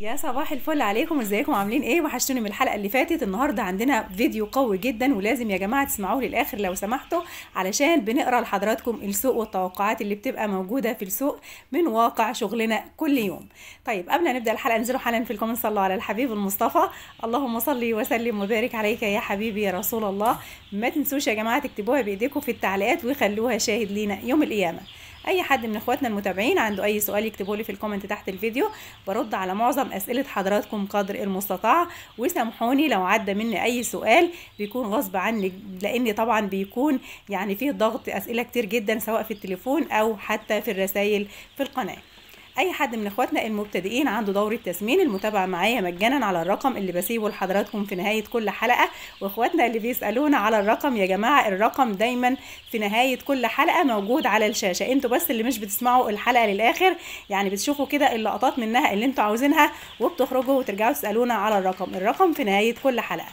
يا صباح الفل عليكم ازيكم عاملين ايه وحشتوني من الحلقه اللي فاتت النهارده عندنا فيديو قوي جدا ولازم يا جماعه تسمعوه للاخر لو سمحتوا علشان بنقرا لحضراتكم السوق والتوقعات اللي بتبقى موجوده في السوق من واقع شغلنا كل يوم طيب قبل ما نبدا الحلقه انزلوا حالا في الكومنت صلوا على الحبيب المصطفى اللهم صل وسلم وبارك عليك يا حبيبي يا رسول الله ما تنسوش يا جماعه تكتبوها بايديكم في التعليقات وخلوها شاهد لينا يوم القيامه اي حد من اخواتنا المتابعين عنده اي سؤال يكتبه لي في الكومنت تحت الفيديو برد على معظم اسئله حضراتكم قدر المستطاع وسامحوني لو عدى مني اي سؤال بيكون غصب عني لان طبعا بيكون يعني فيه ضغط اسئله كتير جدا سواء في التليفون او حتى في الرسائل في القناه اي حد من اخواتنا المبتدئين عنده دور التسمين المتابعه معايا مجانا على الرقم اللي بسيبه لحضراتكم في نهايه كل حلقه واخواتنا اللي بيسالونا على الرقم يا جماعه الرقم دايما في نهايه كل حلقه موجود على الشاشه انتوا بس اللي مش بتسمعوا الحلقه للاخر يعني بتشوفوا كده اللقطات منها اللي انتوا عاوزينها وبتخرجوا وترجعوا تسالونا على الرقم الرقم في نهايه كل حلقه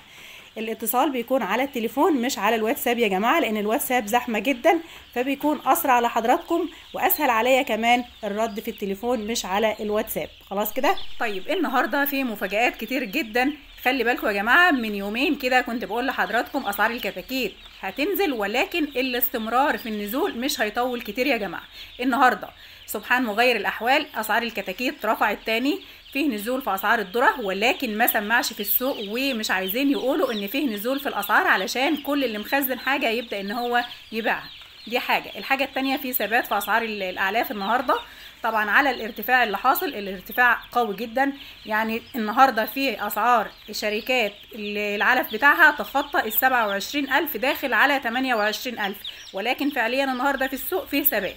الاتصال بيكون على التليفون مش على الواتساب يا جماعه لان الواتساب زحمه جدا فبيكون اسرع لحضراتكم واسهل عليا كمان الرد في التليفون مش على الواتساب خلاص كده طيب النهارده في مفاجات كتير جدا خلي بالكم يا جماعه من يومين كده كنت بقول لحضراتكم اسعار الكتاكيت هتنزل ولكن الاستمرار في النزول مش هيطول كتير يا جماعه النهارده سبحان مغير الاحوال اسعار الكتاكيت رفعت تاني فيه نزول في اسعار الذره ولكن ما سمعش في السوق ومش عايزين يقولوا ان فيه نزول في الاسعار علشان كل اللي مخزن حاجه يبدا ان هو يبيعها دي حاجه الحاجه الثانيه في ثبات في اسعار الاعلاف النهارده طبعا على الارتفاع اللي حاصل الارتفاع قوي جدا يعني النهارده في اسعار الشركات العلف بتاعها تخطى ال 27000 داخل على 28000 ولكن فعليا النهارده في السوق فيه ثبات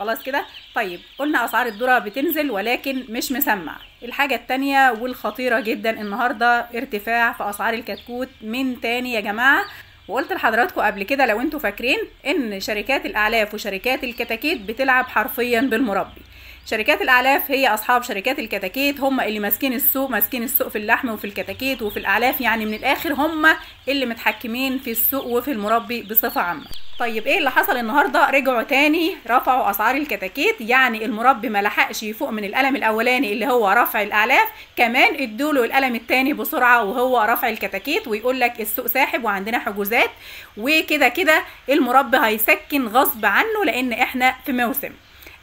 خلاص كده طيب قلنا اسعار الذره بتنزل ولكن مش مسمع الحاجه التانية والخطيره جدا النهارده ارتفاع في اسعار الكتكوت من تاني يا جماعه وقلت لحضراتكم قبل كده لو انتوا فاكرين ان شركات الاعلاف وشركات الكتاكيت بتلعب حرفيا بالمربي شركات الاعلاف هي اصحاب شركات الكتاكيت هم اللي ماسكين السوق ماسكين السوق في اللحم وفي الكتاكيت وفي الاعلاف يعني من الاخر هم اللي متحكمين في السوق وفي المربي بصفه عامه طيب ايه اللي حصل النهارده رجعوا تاني رفعوا اسعار الكتاكيت يعني المربي ما لحقش يفوق من القلم الاولاني اللي هو رفع الاعلاف كمان ادوا له القلم التاني بسرعه وهو رفع الكتاكيت ويقول لك السوق ساحب وعندنا حجوزات وكده كده المربي هيسكن غصب عنه لان احنا في موسم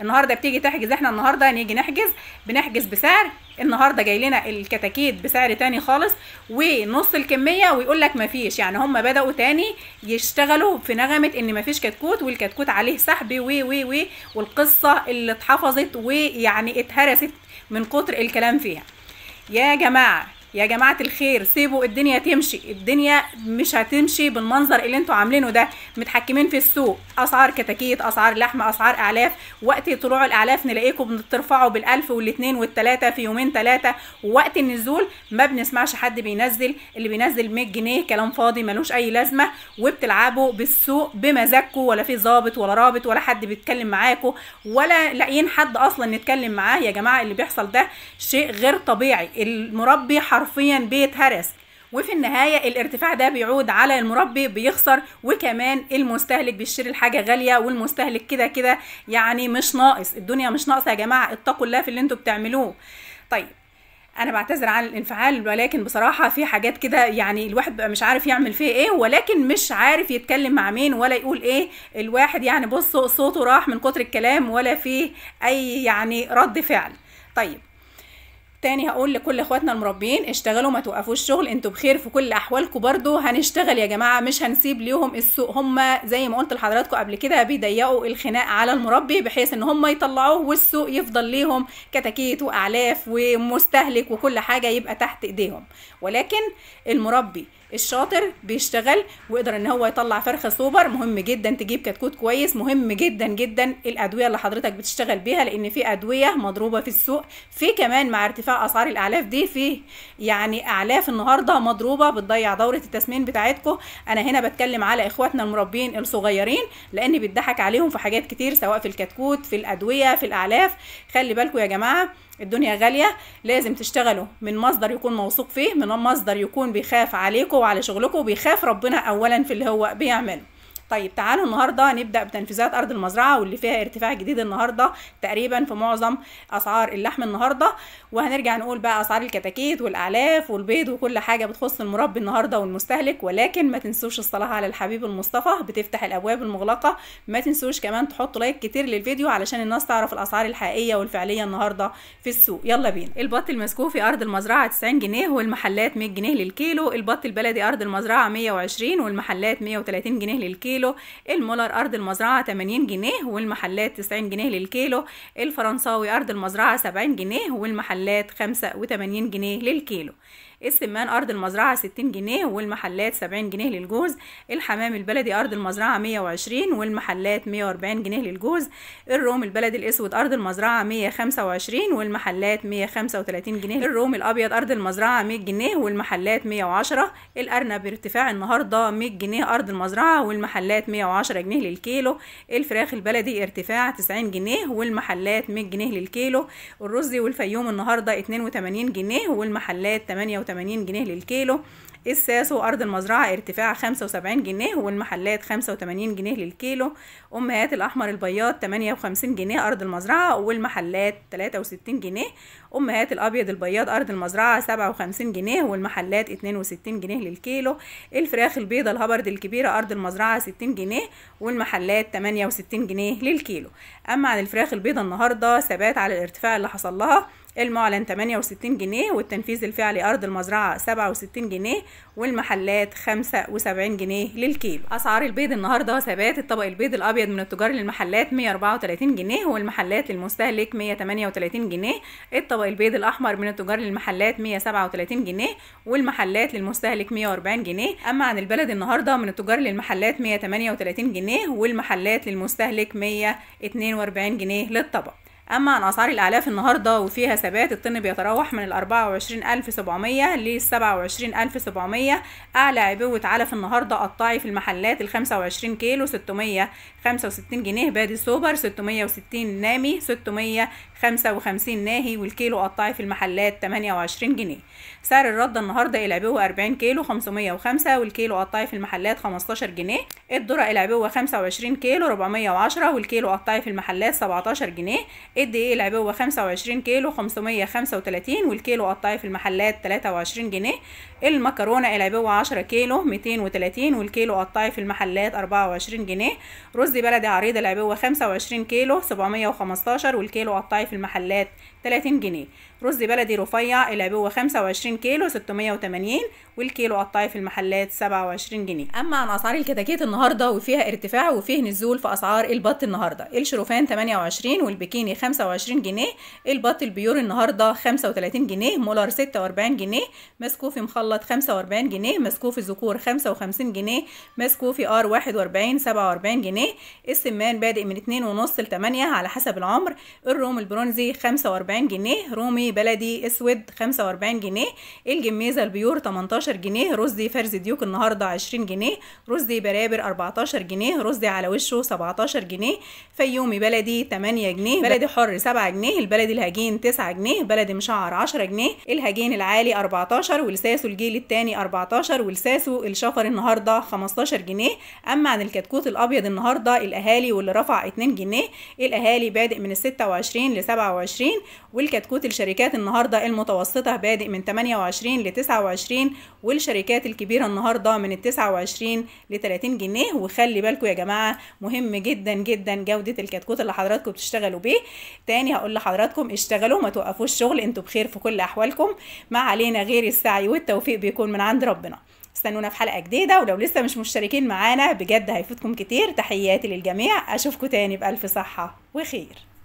النهارده بتيجي تحجز احنا النهارده نيجي نحجز بنحجز بسعر النهارده جاي لنا الكتاكيت بسعر تاني خالص ونص الكميه ويقول لك مفيش يعني هم بداوا تاني يشتغلوا في نغمه ان مفيش كتكوت والكتكوت عليه سحب و و و والقصه اللي اتحفظت ويعني اتهرست من كتر الكلام فيها يا جماعه يا جماعة الخير سيبوا الدنيا تمشي الدنيا مش هتمشي بالمنظر اللي انتوا عاملينه ده متحكمين في السوق اسعار كتاكيت اسعار لحمه اسعار اعلاف وقت طلوع الاعلاف نلاقيكم بترفعوا بالالف والاثنين والثلاثه في يومين ثلاثه وقت النزول ما بنسمعش حد بينزل اللي بينزل 100 جنيه كلام فاضي ملوش اي لازمه وبتلعبوا بالسوق بمزاجكم ولا في ظابط ولا رابط ولا حد بيتكلم معاكم ولا لاقيين حد اصلا نتكلم معاه يا جماعه اللي بيحصل ده شيء غير طبيعي المربي حرفيا بيتهرس وفي النهايه الارتفاع ده بيعود على المربي بيخسر وكمان المستهلك بيشتري الحاجه غاليه والمستهلك كده كده يعني مش ناقص الدنيا مش ناقصه يا جماعه اتقوا الله في اللي انتوا بتعملوه طيب انا بعتذر عن الانفعال ولكن بصراحه في حاجات كده يعني الواحد بقى مش عارف يعمل فيها ايه ولكن مش عارف يتكلم مع مين ولا يقول ايه الواحد يعني بص صوته راح من كتر الكلام ولا فيه اي يعني رد فعل طيب تاني هقول لكل اخواتنا المربيين اشتغلوا ما توقفوش شغل انتوا بخير في كل احوالكم برضو هنشتغل يا جماعه مش هنسيب ليهم السوق هم زي ما قلت لحضراتكم قبل كده بيضيقوا الخناق على المربي بحيث ان هم يطلعوه والسوق يفضل ليهم كتاكيت واعلاف ومستهلك وكل حاجه يبقى تحت ايديهم ولكن المربي الشاطر بيشتغل وقدر ان هو يطلع فرخه سوبر مهم جدا تجيب كتكوت كويس مهم جدا جدا الادويه اللي حضرتك بتشتغل بيها لان في ادويه مضروبه في السوق في كمان مع ارتفاع اسعار الاعلاف دي في يعني اعلاف النهارده مضروبه بتضيع دوره التسمين بتاعتكم انا هنا بتكلم على اخواتنا المربين الصغيرين لان بتضحك عليهم في حاجات كتير سواء في الكتكوت في الادويه في الاعلاف خلي بالكم يا جماعه الدنيا غاليه لازم تشتغلوا من مصدر يكون موثوق فيه من مصدر يكون بيخاف عليكم على شغلكم وبيخاف ربنا اولا في اللي هو بيعمله طيب تعالوا النهارده نبدا بتنفيذات ارض المزرعه واللي فيها ارتفاع جديد النهارده تقريبا في معظم اسعار اللحم النهارده وهنرجع نقول بقى اسعار الكتاكيت والاعلاف والبيض وكل حاجه بتخص المربي النهارده والمستهلك ولكن ما تنسوش الصلاه على الحبيب المصطفى بتفتح الابواب المغلقه ما تنسوش كمان تحطوا لايك كتير للفيديو علشان الناس تعرف الاسعار الحقيقيه والفعليه النهارده في السوق يلا بينا البط المسكوف في ارض المزرعه 90 جنيه والمحلات 100 جنيه للكيلو البط البلدي ارض المزرعه 120 والمحلات 130 جنيه للكيلو للكيلو المولر أرض المزرعة 80 جنيه والمحلات 90 جنيه للكيلو الفرنساوي أرض المزرعة 70 جنيه والمحلات 85 جنيه للكيلو السمان أرض المزرعة 60 جنيه والمحلات 70 جنيه للجوز الحمام البلدي أرض المزرعة 120 والمحلات 140 جنيه للجوز الروم البلدي الأسود أرض المزرعة 125 والمحلات 135 جنيه الروم الأبيض أرض المزرعة 100 جنيه والمحلات 110 الأرنب ارتفاع النهاردة 100 جنيه أرض المزرعة والمحلات المحلات 110 جنيه للكيلو الفراخ البلدي ارتفاع 90 جنيه والمحلات 100 جنيه للكيلو الرز والفيوم النهارده 82 جنيه والمحلات 88 جنيه للكيلو الساس وارض المزرعه ارتفاع 75 جنيه والمحلات 85 جنيه للكيلو امهات الاحمر البياض 58 جنيه ارض المزرعه والمحلات 63 جنيه امهات الابيض البياض ارض المزرعه 57 جنيه والمحلات 62 جنيه للكيلو الفراخ البيضه الهبرد الكبيره ارض المزرعه 60 وستين جنيه والمحلات 68 جنيه للكيلو اما عن الفراخ البيضه النهارده ثبات على الارتفاع اللي حصل لها المعلن 68 جنيه والتنفيذ الفعلي أرض المزرعة 67 جنيه والمحلات 75 جنيه للكيلو أسعار البيض النهاردة ثبات الطبق البيض الأبيض من التجار للمحلات 134 جنيه والمحلات للمستهلك 138 جنيه الطبق البيض الأحمر من التجار للمحلات 137 جنيه والمحلات للمستهلك 140 جنيه أما عن البلد النهاردة من التجار للمحلات 138 جنيه والمحلات للمستهلك 142 جنيه للطبق أما عن أسعار الأعلاف النهاردة وفيها ثبات الطن بيتراوح من ال 24700 ألف 27700 أعلى عبوة علف النهاردة قطاعي في المحلات ال 25 كيلو 665 جنيه بادي سوبر 660 نامي 655 ناهي والكيلو قطاعي في المحلات 28 جنيه سعر الردة النهاردة العبوة 40 كيلو 505 والكيلو قطاعي في المحلات 15 جنيه الذرة العبوة 25 كيلو 410 والكيلو قطاعي في المحلات 17 جنيه قد ايه العبوه 25 كيلو 535 والكيلو قطعي في المحلات 23 جنيه المكرونه العبوه 10 كيلو 230 والكيلو قطعي في المحلات 24 جنيه رز بلدي عريض العبوه 25 كيلو 715 والكيلو قطعي في المحلات 30 جنيه رز بلدي رفيع العبوة 25 كيلو 680 والكيلو قطاعي في المحلات 27 جنيه اما عن اسعار الكتاكيت النهارده وفيها ارتفاع وفيه نزول في اسعار البط النهارده الشروفان 28 والبكيني 25 جنيه البط البيور النهارده 35 جنيه مولر 46 جنيه مسكوفي مخلط 45 جنيه مسكوفي ذكور 55 جنيه مسكوفي ار 41 47 جنيه السمان بادئ من 2 ونص ل 8 على حسب العمر الروم البرونزي 45 جنيه رومي جنيه بلدي اسود 45 جنيه الجميزه البيور 18 جنيه رز فرز ديوك النهارده 20 جنيه رز برابر 14 جنيه رز على وشه 17 جنيه فيومي بلدي 8 جنيه بلدي حر 7 جنيه البلدي الهجين 9 جنيه بلدي مشعر 10 جنيه الهجين العالي 14 ولساسه الجيل الثاني 14 ولساسه الشفر النهارده 15 جنيه اما عن الكتكوت الابيض النهارده الاهالي واللي رفع 2 جنيه الاهالي بادئ من ال 26 ل 27 والكتكوت الشركات الشركات النهاردة المتوسطة بادئ من 28 ل 29 والشركات الكبيرة النهاردة من 29 ل 30 جنيه وخلي بالكم يا جماعة مهم جدا جدا جودة الكتكوت اللي حضراتكم بتشتغلوا بيه تاني هقول لحضراتكم اشتغلوا ما توقفوش شغل انتوا بخير في كل أحوالكم ما علينا غير السعي والتوفيق بيكون من عند ربنا استنونا في حلقة جديدة ولو لسه مش مشتركين معانا بجد هيفوتكم كتير تحياتي للجميع أشوفكم تاني بألف صحة وخير